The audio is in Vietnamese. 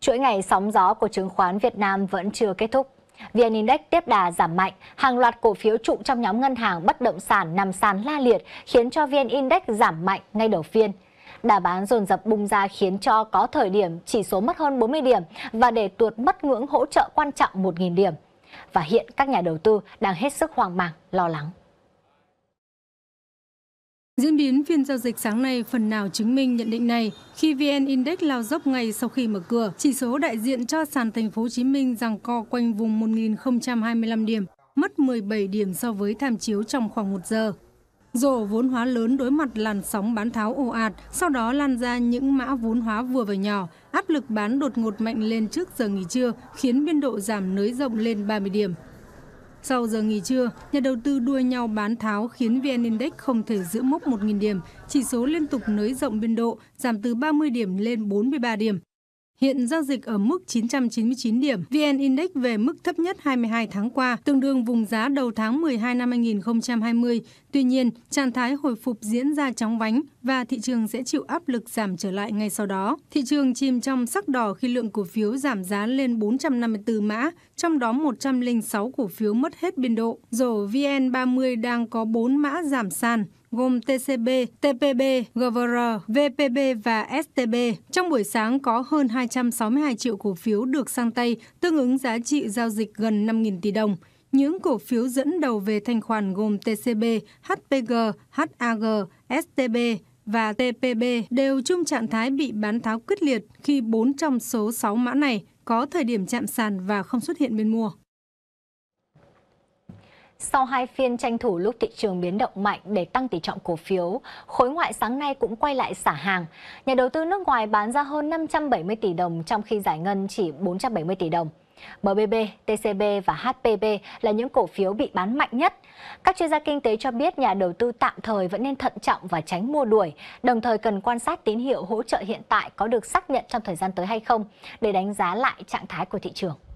Chuỗi ngày sóng gió của chứng khoán Việt Nam vẫn chưa kết thúc. VN Index tiếp đà giảm mạnh, hàng loạt cổ phiếu trụ trong nhóm ngân hàng bất động sản nằm sàn la liệt khiến cho VN Index giảm mạnh ngay đầu phiên. Đà bán dồn dập bung ra khiến cho có thời điểm chỉ số mất hơn 40 điểm và để tuột mất ngưỡng hỗ trợ quan trọng 1.000 điểm. Và hiện các nhà đầu tư đang hết sức hoang mang, lo lắng. Diễn biến phiên giao dịch sáng nay phần nào chứng minh nhận định này khi VN Index lao dốc ngay sau khi mở cửa. Chỉ số đại diện cho sàn thành phố Hồ Chí Minh rằng co quanh vùng 1.025 điểm, mất 17 điểm so với tham chiếu trong khoảng 1 giờ. Dù vốn hóa lớn đối mặt làn sóng bán tháo ồ ạt, sau đó lan ra những mã vốn hóa vừa và nhỏ, áp lực bán đột ngột mạnh lên trước giờ nghỉ trưa khiến biên độ giảm nới rộng lên 30 điểm. Sau giờ nghỉ trưa, nhà đầu tư đua nhau bán tháo khiến VN Index không thể giữ mốc 1.000 điểm, chỉ số liên tục nới rộng biên độ, giảm từ 30 điểm lên 43 điểm. Hiện giao dịch ở mức 999 điểm, VN Index về mức thấp nhất 22 tháng qua, tương đương vùng giá đầu tháng 12 năm 2020. Tuy nhiên, trạng thái hồi phục diễn ra chóng vánh và thị trường sẽ chịu áp lực giảm trở lại ngay sau đó. Thị trường chìm trong sắc đỏ khi lượng cổ phiếu giảm giá lên 454 mã, trong đó 106 cổ phiếu mất hết biên độ. Rổ VN30 đang có 4 mã giảm sàn, gồm TCB, TPB, GVR, VPB và STB. Trong buổi sáng có hơn 262 triệu cổ phiếu được sang tay, tương ứng giá trị giao dịch gần 5.000 tỷ đồng. Những cổ phiếu dẫn đầu về thanh khoản gồm TCB, HPG, HAG, STB, và TPB đều chung trạng thái bị bán tháo quyết liệt khi 4 trong số 6 mã này có thời điểm chạm sàn và không xuất hiện bên mua. Sau hai phiên tranh thủ lúc thị trường biến động mạnh để tăng tỷ trọng cổ phiếu, khối ngoại sáng nay cũng quay lại xả hàng. Nhà đầu tư nước ngoài bán ra hơn 570 tỷ đồng trong khi giải ngân chỉ 470 tỷ đồng. MBB, TCB và HPB là những cổ phiếu bị bán mạnh nhất. Các chuyên gia kinh tế cho biết nhà đầu tư tạm thời vẫn nên thận trọng và tránh mua đuổi, đồng thời cần quan sát tín hiệu hỗ trợ hiện tại có được xác nhận trong thời gian tới hay không để đánh giá lại trạng thái của thị trường.